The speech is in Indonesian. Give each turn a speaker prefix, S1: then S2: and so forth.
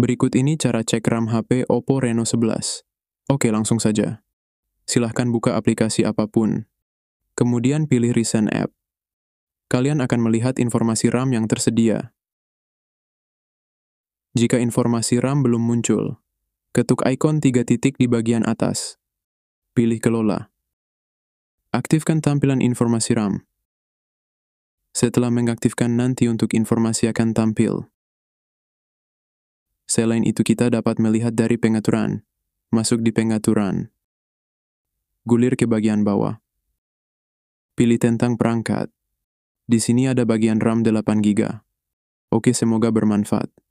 S1: Berikut ini cara cek RAM HP Oppo Reno 11. Oke, langsung saja. Silahkan buka aplikasi apapun. Kemudian pilih Recent App. Kalian akan melihat informasi RAM yang tersedia. Jika informasi RAM belum muncul, ketuk ikon tiga titik di bagian atas. Pilih kelola. Aktifkan tampilan informasi RAM. Setelah mengaktifkan nanti untuk informasi akan tampil. Selain itu kita dapat melihat dari pengaturan. Masuk di pengaturan. Gulir ke bagian bawah. Pilih tentang perangkat. Di sini ada bagian RAM 8 GB. Oke, semoga bermanfaat.